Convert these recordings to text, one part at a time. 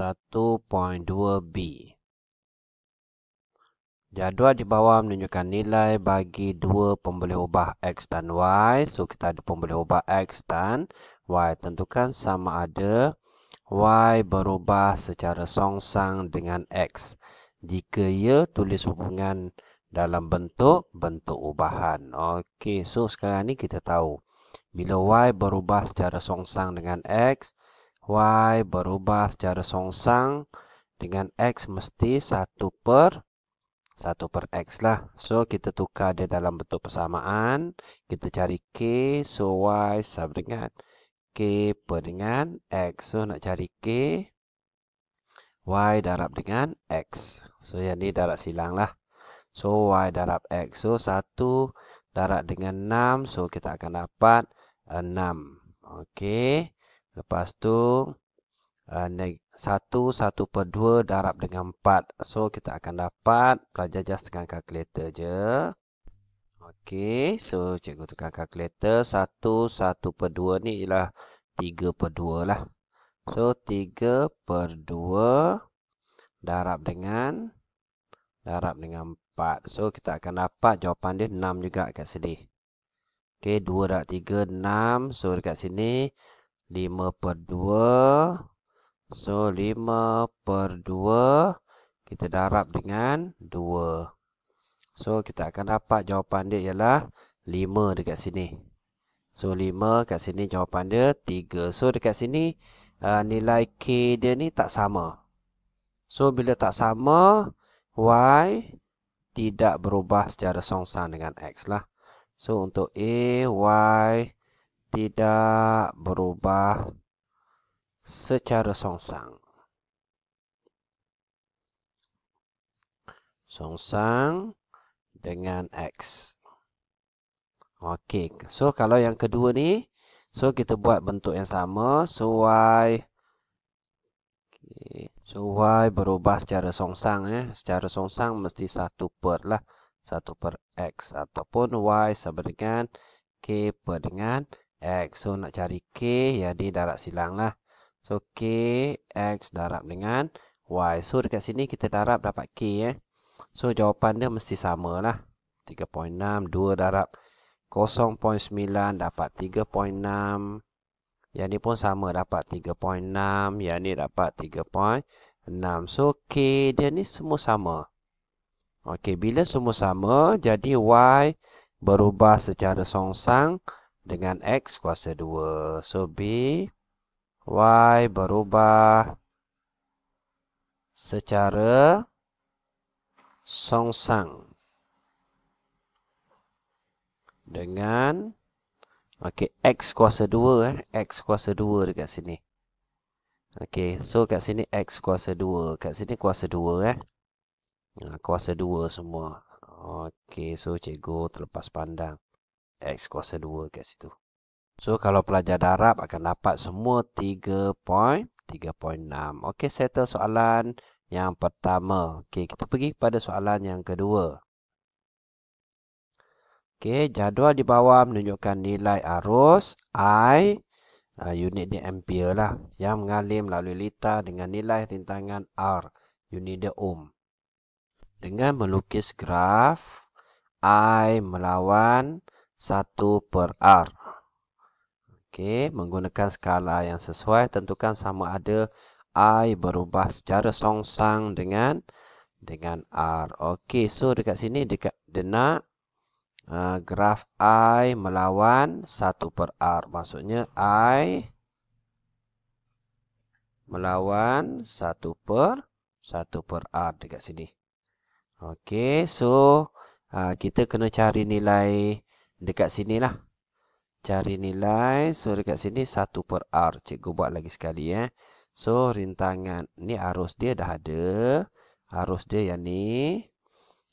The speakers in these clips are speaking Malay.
1.2B. Jadual di bawah menunjukkan nilai bagi dua pemboleh ubah X dan Y. So, kita ada pemboleh ubah X dan Y. Tentukan sama ada Y berubah secara songsang dengan X. Jika ia tulis hubungan dalam bentuk, bentuk ubahan. Okey, so sekarang ni kita tahu. Bila Y berubah secara songsang dengan X, Y berubah secara songsang dengan X mesti 1 per 1 per X lah. So, kita tukar dia dalam bentuk persamaan. Kita cari K. So, Y sama dengan K per dengan X. So, nak cari K. Y darab dengan X. So, yang ni darab silang lah. So, Y darab X. So, 1 darab dengan 6. So, kita akan dapat 6. Okay. Lepas tu uh, satu, satu per dua darab dengan empat. So, kita akan dapat pelajar just dengan kalkulator je. Okey, so cikgu tukar kalkulator. Satu, satu per dua ni ialah tiga per dua lah. So, tiga per dua darab dengan darab dengan empat. So, kita akan dapat jawapan dia enam juga kat sini. Okey, dua darab tiga, enam. So, dekat sini... 5 per 2. So, 5 per 2 kita darab dengan 2. So, kita akan dapat jawapan dia ialah 5 dekat sini. So, 5 kat sini jawapan dia 3. So, dekat sini uh, nilai K dia ni tak sama. So, bila tak sama, Y tidak berubah secara songsang dengan X lah. So, untuk A, Y tidak berubah secara songsang. Songsang dengan X. Okey. So, kalau yang kedua ni. So, kita buat bentuk yang sama. So, Y. Okay. So, Y berubah secara songsang. Eh. Secara songsang mesti 1 per lah. 1 per X. Ataupun Y sama dengan K per dengan X. X. So, nak cari K. Jadi, ya, darab silang lah. So, K, X darab dengan Y. So, dekat sini kita darab dapat K. Eh. So, jawapan dia mesti samalah. 3.6, 2 darab 0.9 dapat 3.6. Yang ni pun sama dapat 3.6. Yang ni dapat 3.6. So, K dia ni semua sama. Okey, bila semua sama, jadi Y berubah secara songsang. sang dengan X kuasa 2. So, B, Y berubah secara songsang dengan okay, X kuasa 2. Eh. X kuasa 2 dekat sini. Okey, so kat sini X kuasa 2. Kat sini kuasa 2 eh. Ha, kuasa 2 semua. Okey, so cikgu terlepas pandang. X kuasa 2 kat situ. So, kalau pelajar darab akan dapat semua 3.6. Okey, settle soalan yang pertama. Okey, kita pergi pada soalan yang kedua. Okey, jadual di bawah menunjukkan nilai arus I. Uh, unit dia ampere lah. Yang mengalir melalui litar dengan nilai rintangan R. Unit dia ohm. Dengan melukis graf I melawan 1 per R. Okey, menggunakan skala yang sesuai tentukan sama ada I berubah secara songsang dengan dengan R. Okey, so dekat sini dekat denak Uh, graf I melawan 1 per R. Maksudnya I melawan 1 per 1 per R dekat sini. Okey, so uh, kita kena cari nilai dekat sini lah. Cari nilai. So, dekat sini 1 per R. Cikgu buat lagi sekali. Eh. So, rintangan. Ni arus dia dah ada. Arus dia yang ni.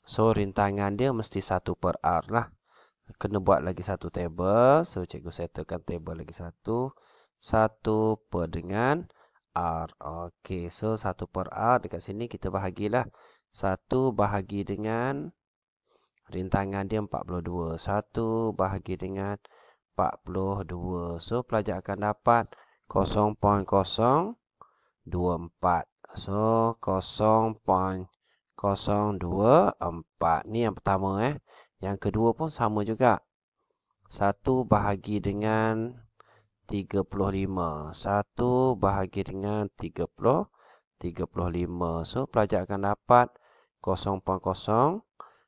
So, rintangan dia mesti 1 per R lah. Kena buat lagi satu table. So, cikgu settlekan table lagi satu. 1 per dengan R. Okay. So, 1 per R. Dekat sini kita bahagilah. 1 bahagi dengan R. Rintangan dia 42. 1 bahagi dengan 42. So, pelajar akan dapat 0.024. So, 0.024. Ni yang pertama eh. Yang kedua pun sama juga. 1 bahagi dengan 35. 1 bahagi dengan 30. 35. So, pelajar akan dapat 0.024.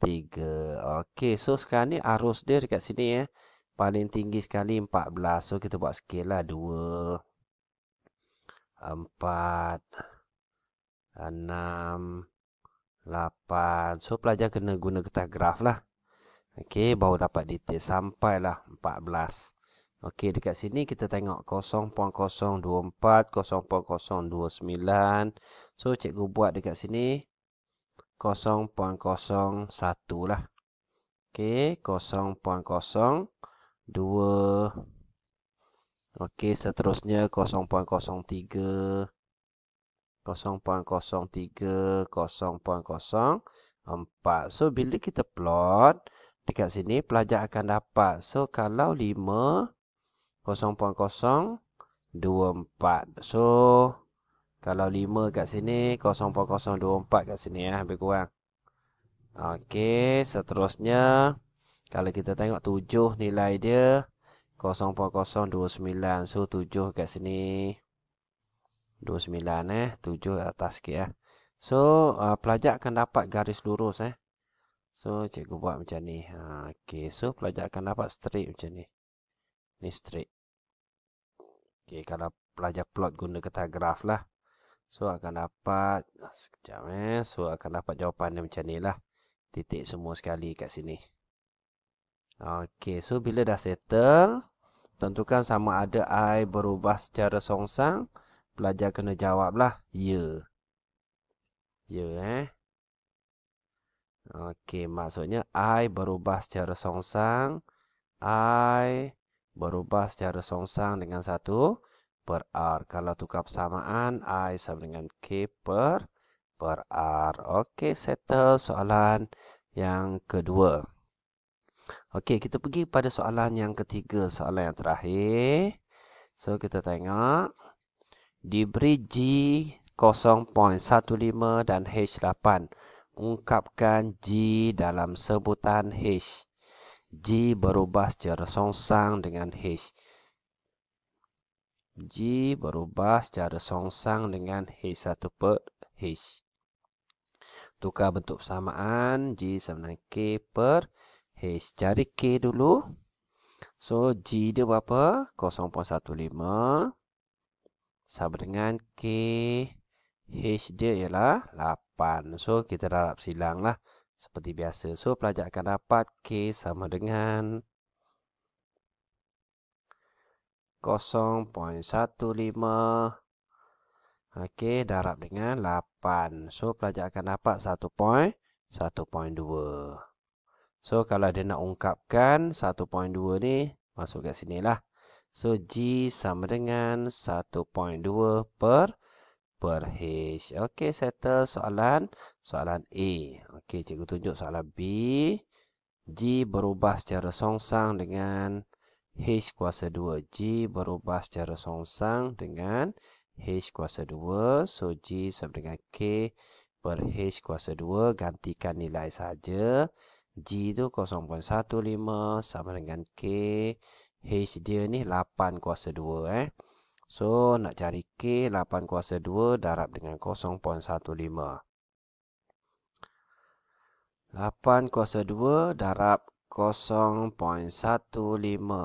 3. Okey, so sekarang ni arus dia dekat sini ya. Eh. Paling tinggi sekali 14. So kita buat skala lah 2 4 6 8. So pelajar kena guna kertas graf lah. Okey, baru dapat detail sampailah 14. Okey, dekat sini kita tengok 0.024, 0.029. So cikgu buat dekat sini 0.01 lah. Okey, 0.02. Okey, seterusnya 0.03. 0.03, 0.04. So, bila kita plot, dekat sini pelajar akan dapat. So, kalau 5, 0.024. So, kalau 5 kat sini 0.024 kat sini ya Lebih kurang Okey, seterusnya Kalau kita tengok 7 nilai dia 0.029 So 7 kat sini 29 eh 7 atas sikit eh So uh, pelajar akan dapat garis lurus eh So cikgu buat macam ni ha, Okey, so pelajar akan dapat straight macam ni Ni straight Okey, kalau pelajar plot guna kertas graf lah So akan dapat ah, Sekejap eh So akan dapat jawapan dia macam ni lah Titik semua sekali kat sini Okay so bila dah settle Tentukan sama ada I berubah secara songsang Pelajar kena jawab lah Ya yeah. Ya yeah, eh Okay maksudnya I berubah secara songsang I berubah secara songsang dengan satu per R. Kalau tukar persamaan, I sama dengan K per per R. Okey, settle soalan yang kedua. Okey, kita pergi pada soalan yang ketiga, soalan yang terakhir. So, kita tengok. Diberi G 0.15 dan H8. Ungkapkan G dalam sebutan H. G berubah secara songsang dengan H. G berubah secara songsang dengan H1 per H. Tukar bentuk persamaan G sama dengan K per H. Cari K dulu. So, G dia berapa? 0.15. Sama dengan K. H dia ialah 8. So, kita darab silang lah. Seperti biasa. So, pelajar akan dapat K sama dengan 0.15. 0.15 Okey, darab dengan 8 So, pelajar akan dapat 1.1.2 So, kalau dia nak ungkapkan 1.2 ni Masuk kat sini lah So, G sama dengan 1.2 per per H Okey, settle soalan Soalan A Okey, cikgu tunjuk soalan B G berubah secara songsang dengan H kuasa 2 G berubah secara songsang dengan H kuasa 2 So G sama dengan K per H kuasa 2 Gantikan nilai saja G tu 0.15 sama dengan K H dia ni 8 kuasa 2 eh So nak cari K 8 kuasa 2 darab dengan 0.15 8 kuasa 2 darab 0.15 0.15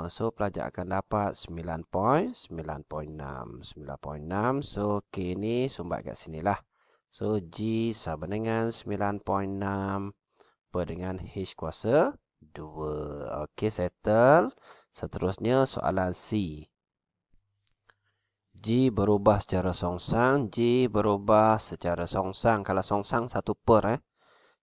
so pelajar akan dapat 9.9.6 9.6 so k ni sumbat kat sini lah so g sama dengan 9.6 per dengan h kuasa 2 ok settle seterusnya soalan c g berubah secara songsang g berubah secara songsang kalau songsang 1 per eh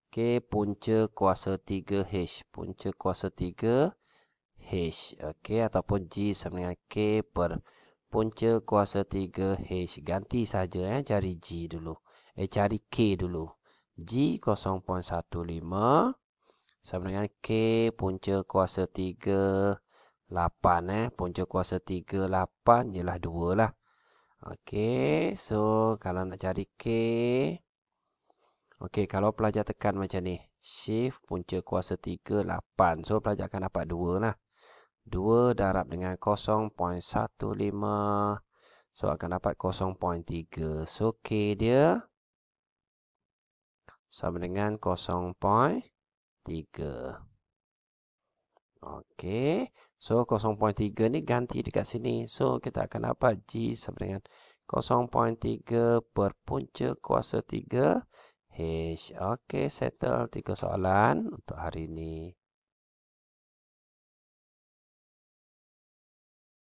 Okay, punca kuasa 3H. Punca kuasa 3H. Okay, ataupun G sama dengan K per punca kuasa 3H. Ganti saja eh, cari G dulu. Eh, cari K dulu. G 0.15 sama dengan K punca kuasa 3 8 eh. Punca kuasa 3, 8 ialah 2 lah. okey so kalau nak cari K... Okey, kalau pelajar tekan macam ni, shift punca kuasa 3, 8. So, pelajar akan dapat 2 lah. 2 darab dengan 0.15. So, akan dapat 0.3. So, K dia sama dengan 0.3. Okey, so 0.3 ni ganti dekat sini. So, kita akan dapat G sama dengan 0.3 per punca kuasa 3 H. Okey, settle tiga soalan untuk hari ini.